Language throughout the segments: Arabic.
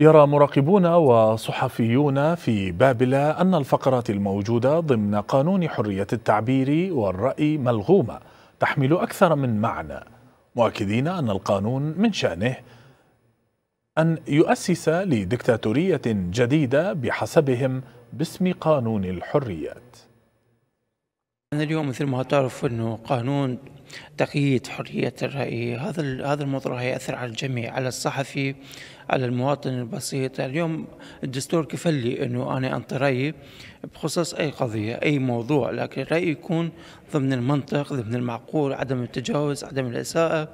يرى مراقبون وصحفيون في بابلة أن الفقرات الموجودة ضمن قانون حرية التعبير والرأي ملغومة تحمل أكثر من معنى مؤكدين أن القانون من شأنه أن يؤسس لدكتاتورية جديدة بحسبهم باسم قانون الحريات أنا اليوم مثل ما تعرف أنه قانون تقييد حرية الرأي هذا هذا الموضوع هيأثر على الجميع على الصحفي على المواطن البسيط اليوم الدستور كفل لي أنه أنا أنطي رأيي بخصوص أي قضية أي موضوع لكن الرأي يكون ضمن المنطق ضمن المعقول عدم التجاوز عدم الإساءة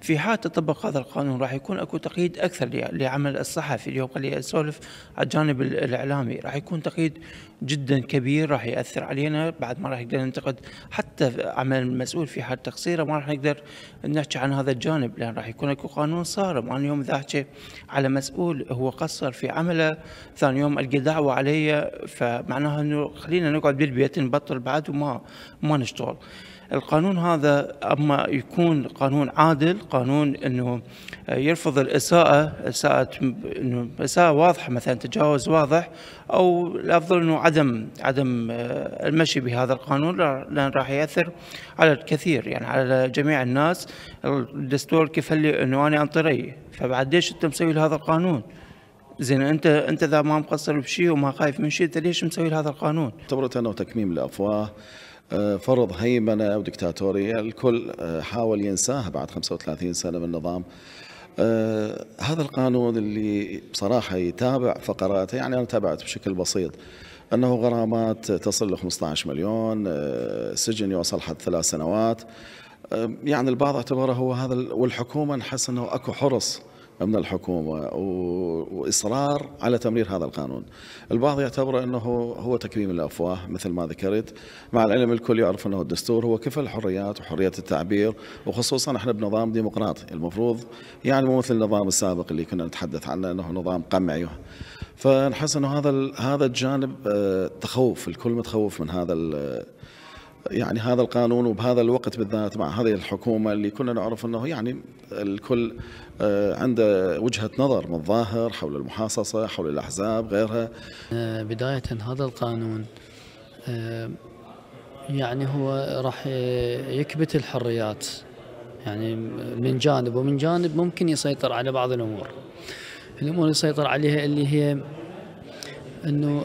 في حال تطبق هذا القانون راح يكون أكو تقييد أكثر لعمل الصحفي اليوم خلي أسولف على الجانب الإعلامي راح يكون تقييد جدا كبير راح ياثر علينا بعد ما راح نقدر ننتقد حتى عمل المسؤول في حال تقصيره ما راح نقدر نحكي عن هذا الجانب لان راح يكون اكو قانون صارم انا يوم ذاك على مسؤول هو قصر في عمله ثاني يوم القى دعوه علي فمعناها انه خلينا نقعد بالبيت نبطل بعد وما ما نشتغل القانون هذا اما يكون قانون عادل قانون انه يرفض الاساءه اساءه انه اساءه واضحه مثلا تجاوز واضح او الافضل انه عدم عدم آه، المشي بهذا القانون لان راح ياثر على الكثير يعني على جميع الناس الدستور كفلي انه انا انطري فبعد ايش انت مسوي لهذا القانون؟ زين انت انت اذا ما مقصر بشيء وما خايف من شيء انت ليش مسوي لهذا القانون؟ اعتبرت انه تكميم الافواه آه، فرض هيمنة ودكتاتورية الكل آه، حاول ينساها بعد 35 سنة من النظام آه، هذا القانون اللي بصراحة يتابع فقراته يعني أنا تابعت بشكل بسيط أنه غرامات تصل ل 15 مليون سجن يوصل حد ثلاث سنوات يعني البعض اعتبره هو هذا والحكومة نحس أنه أكو حرص من الحكومة وإصرار على تمرير هذا القانون البعض يعتبر أنه هو تكريم الأفواه مثل ما ذكرت مع العلم الكل يعرف أنه الدستور هو كفل الحريات وحرية التعبير وخصوصا احنا بنظام ديمقراطي المفروض يعني مو مثل النظام السابق اللي كنا نتحدث عنه أنه نظام قمعي فنحس أنه هذا هذا الجانب آه، تخوف الكل متخوف من هذا يعني هذا القانون وبهذا الوقت بالذات مع هذه الحكومة اللي كنا نعرف أنه يعني الكل آه، عنده وجهة نظر من الظاهر حول المحاصصة حول الأحزاب غيرها آه، بداية هذا القانون آه، يعني هو راح يكبت الحريات يعني من جانب ومن جانب ممكن يسيطر على بعض الأمور الأمور اللي يسيطر عليها اللي هي أنه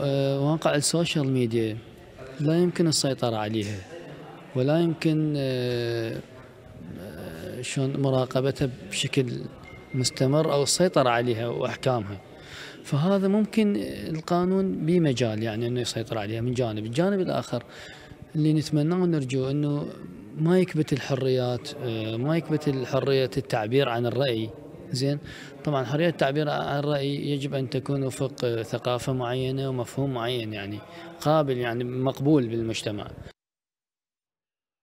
واقع السوشيال ميديا لا يمكن السيطرة عليها ولا يمكن آه، آه، شلون مراقبتها بشكل مستمر او السيطره عليها واحكامها فهذا ممكن القانون بمجال يعني انه يسيطر عليها من جانب الجانب الاخر اللي نتمناه ونرجو انه ما يكبت الحريات آه، ما يكبت حريه التعبير عن الراي زين طبعا حريه التعبير عن الراي يجب ان تكون وفق ثقافه معينه ومفهوم معين يعني قابل يعني مقبول بالمجتمع